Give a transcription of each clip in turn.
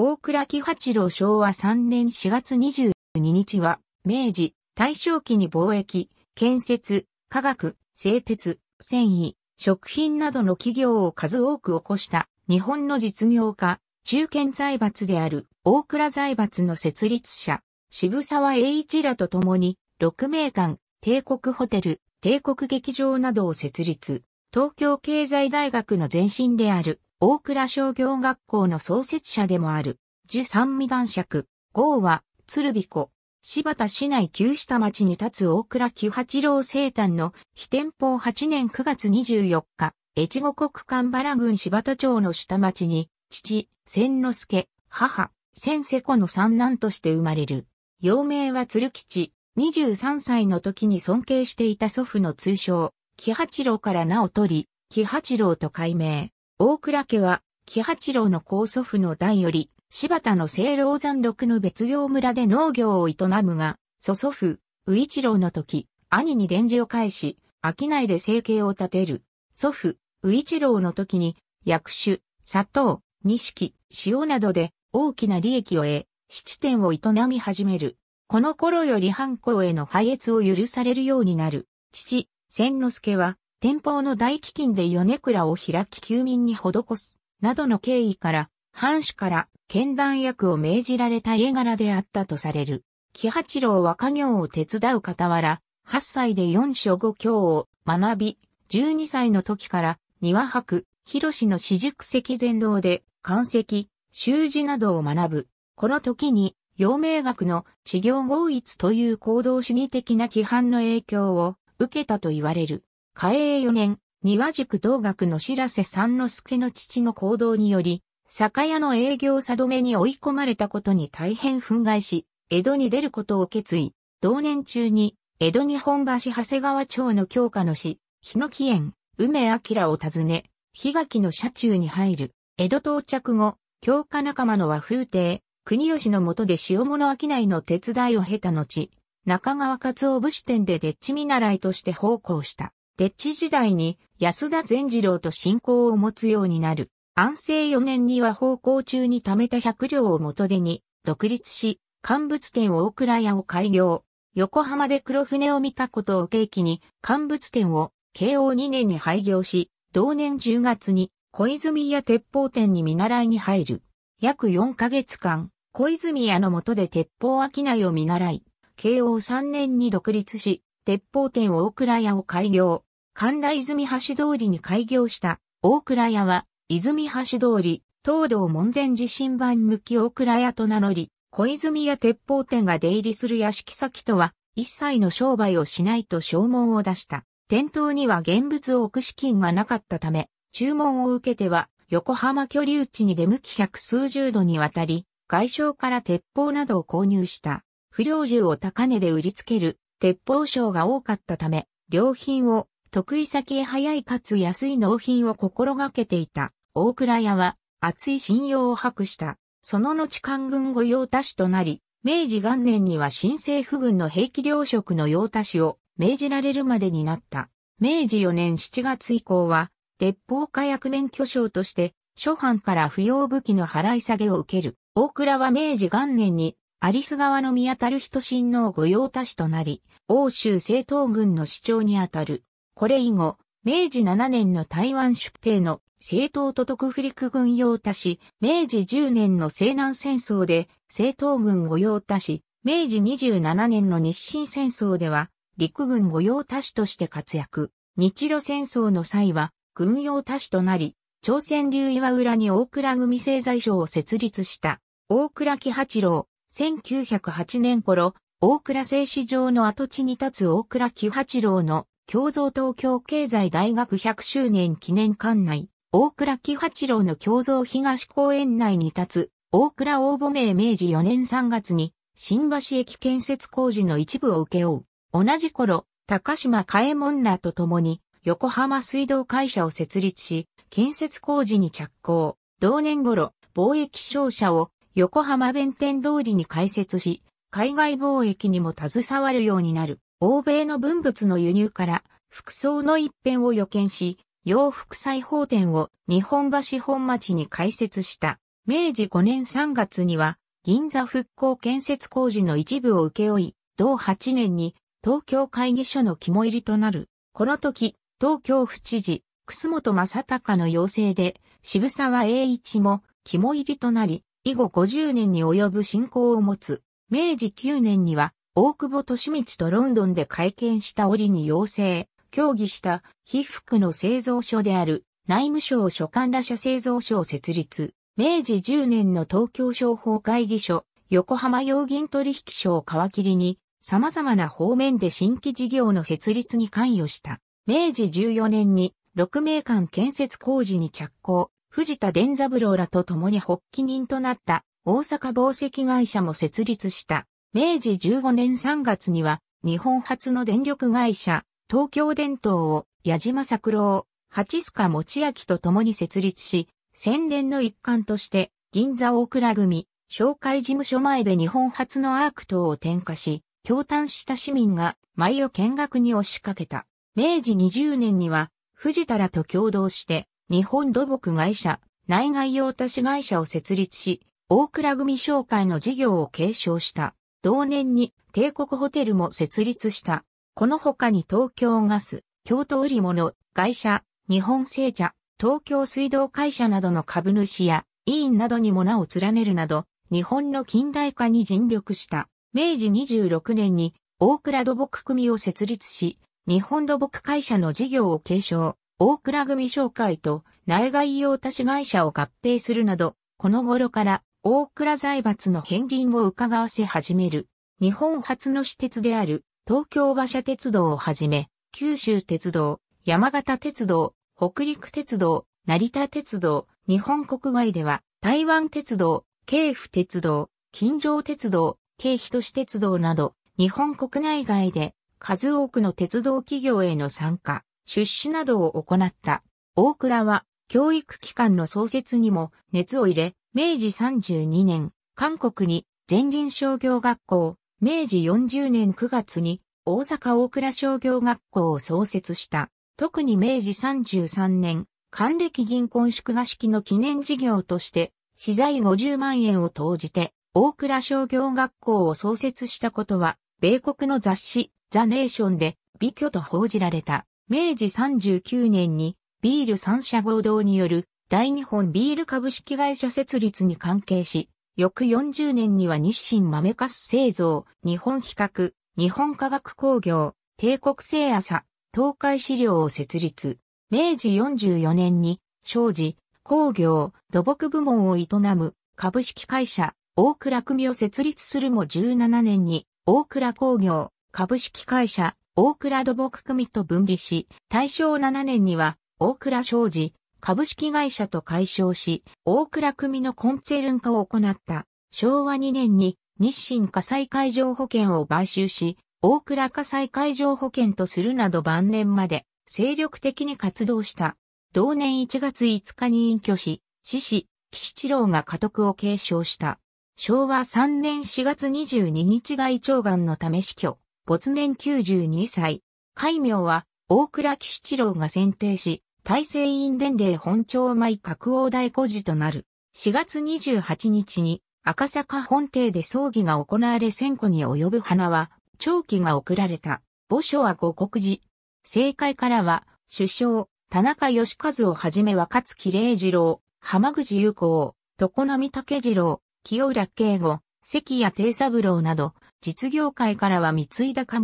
大倉喜八郎昭和3年4月22日は、明治、大正期に貿易、建設、科学、製鉄、繊維、食品などの企業を数多く起こした日本の実業家、中堅財閥である大倉財閥の設立者、渋沢栄一らと共に、六名館、帝国ホテル、帝国劇場などを設立、東京経済大学の前身である大倉商業学校の創設者でもある、樹三味男爵、号は、鶴彦柴田市内旧下町に立つ大倉九八郎生誕の、非天保8年9月24日、越後国間原郡柴田町の下町に、父、千之助、母、千世子の三男として生まれる。幼名は鶴吉、23歳の時に尊敬していた祖父の通称、木八郎から名を取り、木八郎と改名。大倉家は、木八郎の高祖父の代より、柴田の清老山麓の別業村で農業を営むが、祖祖父、宇一郎の時、兄に伝授を返し、商いで生計を立てる。祖父、宇一郎の時に、薬種、砂糖、錦、塩などで大きな利益を得、質店を営み始める。この頃より藩校への配越を許されるようになる。父、千之助は、天保の大飢饉で米倉を開き休民に施す、などの経緯から、藩主から剣断役を命じられた家柄であったとされる。木八郎は家業を手伝う傍ら、8歳で四書五教を学び、12歳の時から庭博、広の私塾石前堂で、漢石、習字などを学ぶ。この時に、陽明学の治行合一という行動主義的な規範の影響を受けたと言われる。嘉永4年、庭塾同学の白瀬三之助の父の行動により、酒屋の営業止めに追い込まれたことに大変憤慨し、江戸に出ることを決意。同年中に、江戸日本橋長谷川町の教科の師、日野紀園、梅明を訪ね、日垣の車中に入る。江戸到着後、教科仲間の和風亭、国吉の下で塩物商いの手伝いを経た後、中川勝夫武士店でデッチ見習いとして奉公した。デッチ時代に安田善次郎と信仰を持つようになる。安政4年には奉公中に貯めた百両を元手に独立し、乾物店大倉屋を開業。横浜で黒船を見たことを契機に、乾物店を慶応2年に廃業し、同年10月に小泉屋鉄砲店に見習いに入る。約4ヶ月間、小泉屋の下で鉄砲商いを見習い、慶応3年に独立し、鉄砲店大倉屋を開業。神田泉橋通りに開業した大倉屋は、泉橋通り、東道門前地震版向き大倉屋と名乗り、小泉や鉄砲店が出入りする屋敷先とは、一切の商売をしないと証文を出した。店頭には現物を置く資金がなかったため、注文を受けては、横浜居留地に出向き百数十度にわたり、外商から鉄砲などを購入した。不良銃を高値で売りつける、鉄砲商が多かったため、良品を得意先へ早いかつ安い納品を心がけていた大倉屋は厚い信用を博した。その後官軍御用達となり、明治元年には新政府軍の兵器糧食の用達を命じられるまでになった。明治4年7月以降は、鉄砲火薬免許証として、諸藩から不要武器の払い下げを受ける。大倉は明治元年に、アリス川の宮たる人親王御用達となり、欧州政党軍の市長にあたる。これ以後、明治7年の台湾出兵の政党と徳リ陸軍用他し、明治10年の西南戦争で政党軍御用他し、明治27年の日清戦争では陸軍御用他しとして活躍。日露戦争の際は軍用他しとなり、朝鮮流岩浦に大倉組製材所を設立した大倉喜八郎、1908年頃、大倉製糸場の跡地に立つ大倉木八郎の共造東京経済大学100周年記念館内、大倉木八郎の共造東公園内に立つ、大倉応募名明治4年3月に、新橋駅建設工事の一部を受け負う。同じ頃、高島えも門らと共に、横浜水道会社を設立し、建設工事に着工。同年頃、貿易商社を横浜弁天通りに開設し、海外貿易にも携わるようになる。欧米の文物の輸入から服装の一変を予見し、洋服裁縫店を日本橋本町に開設した。明治5年3月には銀座復興建設工事の一部を請け負い、同8年に東京会議所の肝入りとなる。この時、東京府知事、楠本正隆の要請で、渋沢栄一も肝入りとなり、以後50年に及ぶ信仰を持つ。明治9年には、大久保利光とロンドンで会見した折に要請、協議した被服の製造所である内務省所管打社製造所を設立、明治10年の東京商法会議所、横浜用銀取引所を皮切りに、様々な方面で新規事業の設立に関与した。明治14年に6名間建設工事に着工、藤田伝三郎らと共に発起人となった大阪紡績会社も設立した。明治15年3月には、日本初の電力会社、東京電灯を矢島作郎、八須賀持明と共に設立し、宣伝の一環として、銀座大倉組、紹介事務所前で日本初のアーク等を点火し、共嘆した市民が舞を見学に押しかけた。明治20年には、藤田らと共同して、日本土木会社、内外用足し会社を設立し、大倉組紹介の事業を継承した。同年に帝国ホテルも設立した。この他に東京ガス、京都売物、会社、日本製茶、東京水道会社などの株主や委員などにも名を連ねるなど、日本の近代化に尽力した。明治26年に大倉土木組を設立し、日本土木会社の事業を継承、大倉組商会と内外用足し会社を合併するなど、この頃から大倉財閥の片鱗を伺わせ始める。日本初の私鉄である東京馬車鉄道をはじめ、九州鉄道、山形鉄道、北陸鉄道、成田鉄道、日本国外では台湾鉄道、京府鉄道、近城鉄道、京都市鉄道など、日本国内外で数多くの鉄道企業への参加、出資などを行った。大倉は教育機関の創設にも熱を入れ、明治32年、韓国に前輪商業学校、明治40年9月に大阪大倉商業学校を創設した。特に明治33年、官暦銀婚祝賀式の記念事業として、資材50万円を投じて、大倉商業学校を創設したことは、米国の雑誌、ザ・ネーションで、美挙と報じられた。明治39年に、ビール三社合同による大日本ビール株式会社設立に関係し、翌40年には日清豆かす製造、日本比較、日本科学工業、帝国製朝、東海資料を設立。明治44年に、商事、工業、土木部門を営む株式会社、大倉組を設立するも17年に、大倉工業、株式会社、大倉土木組と分離し、大正7年には、大倉商事、株式会社と解消し、大倉組のコンツェルン化を行った。昭和2年に日清火災会場保険を買収し、大倉火災会場保険とするなど晩年まで精力的に活動した。同年1月5日に隠居し、死死、岸地郎が家督を継承した。昭和3年4月22日大腸がんのため死去、没年92歳。戒名は大倉岸地郎が選定し、大西院伝令本庁前格王大孤児となる。4月28日に赤坂本邸で葬儀が行われ千個に及ぶ花は、長期が贈られた。墓所は五国寺。政界からは、首相、田中義和をはじめ若月礼二郎、浜口子好、常並武次郎、清浦慶吾、関谷定三郎など、実業界からは三井田か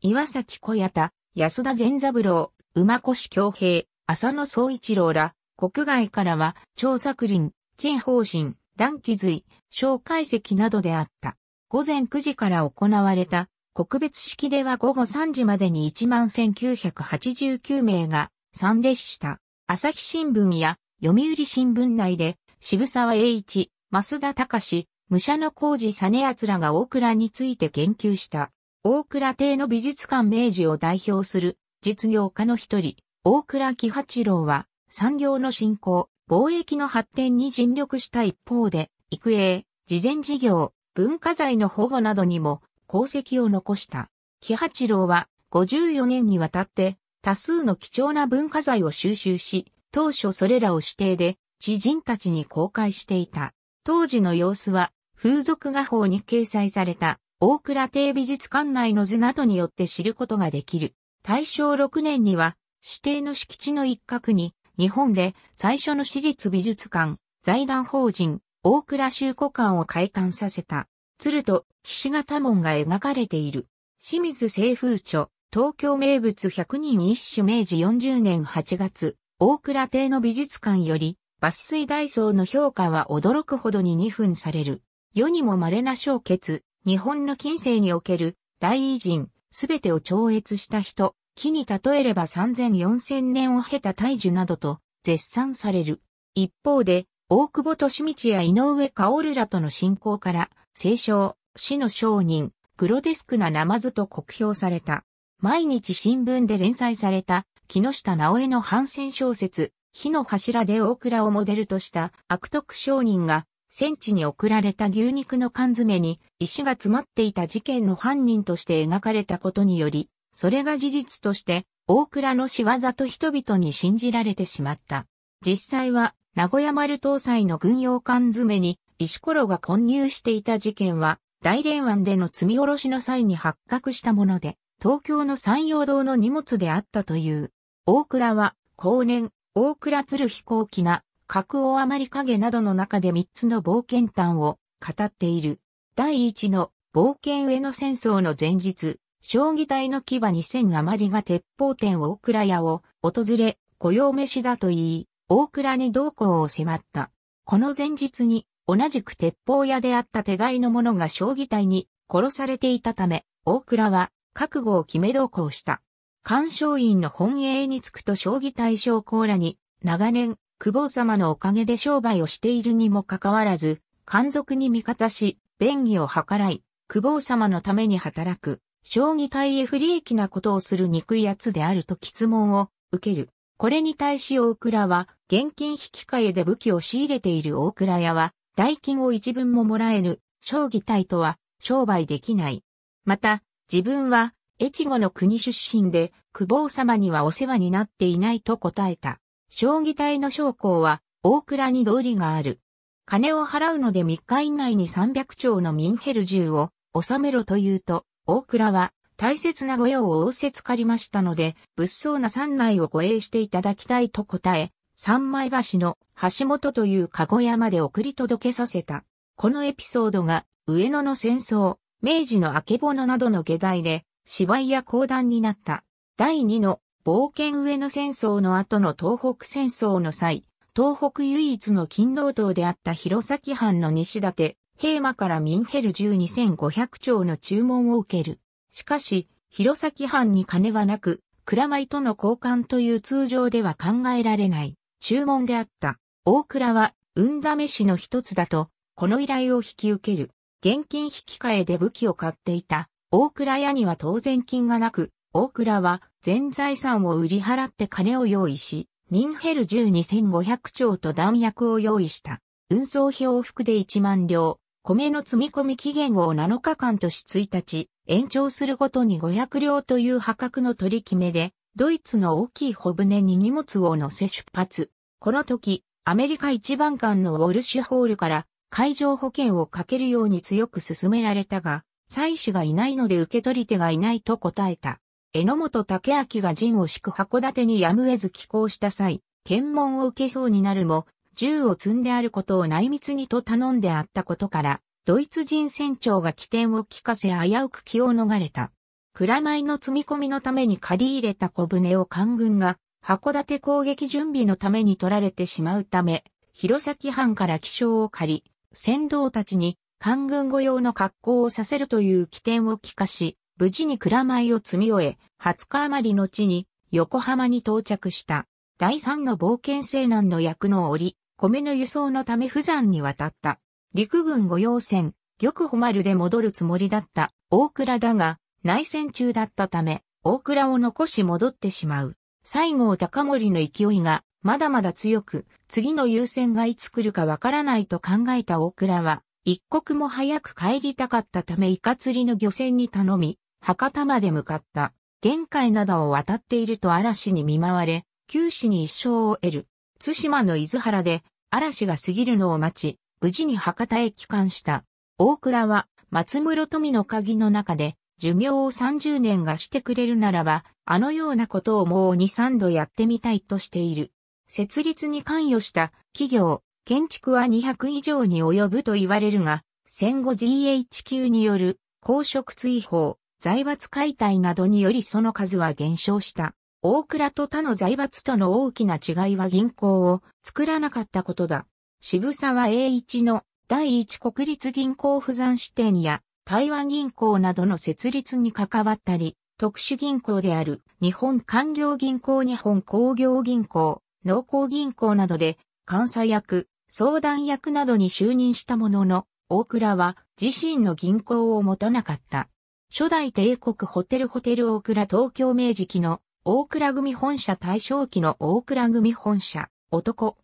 岩崎小谷田、安田善三郎、馬越京平、浅野総一郎ら、国外からは、張作林、陳方針、段気髄、小解析などであった。午前9時から行われた、国別式では午後3時までに11,989名が参列した。朝日新聞や読売新聞内で渋沢栄一、増田隆、武者の工事実奴らが大倉について言及した。大倉邸の美術館明治を代表する実業家の一人、大倉喜八郎は産業の振興、貿易の発展に尽力した一方で、育英、慈善事業、文化財の保護などにも功績を残した。喜八郎は54年にわたって多数の貴重な文化財を収集し、当初それらを指定で知人たちに公開していた。当時の様子は風俗画報に掲載された大倉邸美術館内の図などによって知ることができる。大正6年には指定の敷地の一角に、日本で最初の私立美術館、財団法人、大倉修古館を開館させた、鶴と菱形門が描かれている。清水清風著、東京名物百人一首明治40年8月、大倉邸の美術館より、抜粋大層の評価は驚くほどに2分される。世にも稀な小結、日本の近世における、大偉人、すべてを超越した人、木に例えれば3000-4000年を経た大樹などと絶賛される。一方で、大久保利道や井上薫らとの信仰から、聖書、死の商人、グロデスクなナマズと酷評された。毎日新聞で連載された、木下直江の反戦小説、火の柱で大倉をモデルとした悪徳商人が、戦地に送られた牛肉の缶詰に石が詰まっていた事件の犯人として描かれたことにより、それが事実として、大倉の仕業と人々に信じられてしまった。実際は、名古屋丸搭載の軍用缶詰に、石ころが混入していた事件は、大連湾での積み下ろしの際に発覚したもので、東京の山陽道の荷物であったという。大倉は、後年、大倉鶴飛行機な、格を余り影などの中で3つの冒険譚を語っている。第1の冒険への戦争の前日、将棋隊の牙2000余りが鉄砲店大倉屋を訪れ、雇用飯だと言い、大倉に同行を迫った。この前日に、同じく鉄砲屋であった手飼いの者が将棋隊に殺されていたため、大倉は覚悟を決め同行した。鑑賞院の本営に着くと将棋大将校らに、長年、久保様のおかげで商売をしているにもかかわらず、官族に味方し、便宜を計らい、久保様のために働く、将棋隊へ不利益なことをする憎い奴であると質問を受ける。これに対し大倉は、現金引き換えで武器を仕入れている大倉屋は、代金を一分ももらえぬ、将棋隊とは商売できない。また、自分は、越後の国出身で、久保様にはお世話になっていないと答えた。将棋隊の将校は、大倉に道理がある。金を払うので3日以内に300丁のミンヘル銃を収めろと言うと、大倉は大切な御用を仰せつかりましたので、物騒な山内を護衛していただきたいと答え、三枚橋の橋本という籠屋まで送り届けさせた。このエピソードが上野の戦争、明治の明けぼのなどの下題で芝居や講談になった。第2の冒険上野戦争の後の東北戦争の際、東北唯一の勤労党であった弘前藩の西立平馬からミンヘル12500丁の注文を受ける。しかし、弘前藩に金はなく、蔵米との交換という通常では考えられない注文であった。大倉は、運試しの一つだと、この依頼を引き受ける。現金引き換えで武器を買っていた。大倉屋には当然金がなく、大倉は全財産を売り払って金を用意し、ミンヘル12500丁と弾薬を用意した。運送費往復で1万両、米の積み込み期限を7日間とし1日、延長するごとに500両という破格の取り決めで、ドイツの大きい小舟に荷物を乗せ出発。この時、アメリカ一番艦のウォルシュホールから海上保険をかけるように強く勧められたが、妻子がいないので受け取り手がいないと答えた。榎本武明が陣を敷く函館にやむえず寄港した際、検問を受けそうになるも、銃を積んであることを内密にと頼んであったことから、ドイツ人船長が起点を聞かせ危うく気を逃れた。蔵米の積み込みのために借り入れた小舟を官軍が函館攻撃準備のために取られてしまうため、弘前藩から気象を借り、船頭たちに官軍御用の格好をさせるという起点を聞かし、無事に蔵米を積み終え、20日余りの地に横浜に到着した。第三の冒険西南の役の折、米の輸送のため釜山に渡った。陸軍御用船、玉穂丸で戻るつもりだった大倉だが、内戦中だったため、大倉を残し戻ってしまう。西郷隆盛の勢いが、まだまだ強く、次の優先がいつ来るかわからないと考えた大倉は、一刻も早く帰りたかったためイカ釣りの漁船に頼み、博多まで向かった。玄海どを渡っていると嵐に見舞われ、九死に一生を得る。対馬の伊豆原で嵐が過ぎるのを待ち、無事に博多へ帰還した。大倉は松室富の鍵の中で寿命を30年がしてくれるならば、あのようなことをもう2、3度やってみたいとしている。設立に関与した企業、建築は200以上に及ぶと言われるが、戦後 GHQ による公職追放、財閥解体などによりその数は減少した。大倉と他の財閥との大きな違いは銀行を作らなかったことだ。渋沢栄一の第一国立銀行不山支店や台湾銀行などの設立に関わったり、特殊銀行である日本官業銀行日本工業銀行、農工銀行などで監査役、相談役などに就任したものの、大倉は自身の銀行を持たなかった。初代帝国ホテルホテル大倉東京明治期の大倉組本社大正期の大倉組本社、男。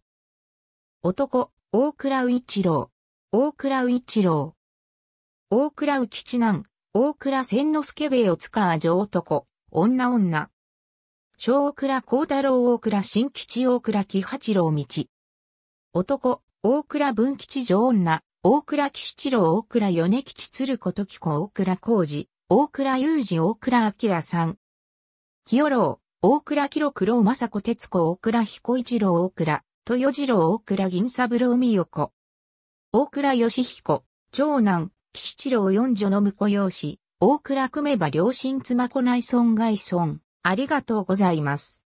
男、大倉一郎。大倉一郎。大倉宇吉男、大倉千之助兵衛を塚上男、女女。小倉幸太郎大倉新吉大倉喜八郎道。男、大倉文吉女女、大倉吉七郎大倉米吉鶴子時子大倉浩二、大倉雄二大倉明さん、清郎、大倉記録郎政子徹子大倉彦一郎大倉、豊次郎大倉銀三郎美代子。大倉義彦、長男、岸一郎四女の婿養子、大倉久米場両親妻子内損外損。ありがとうございます。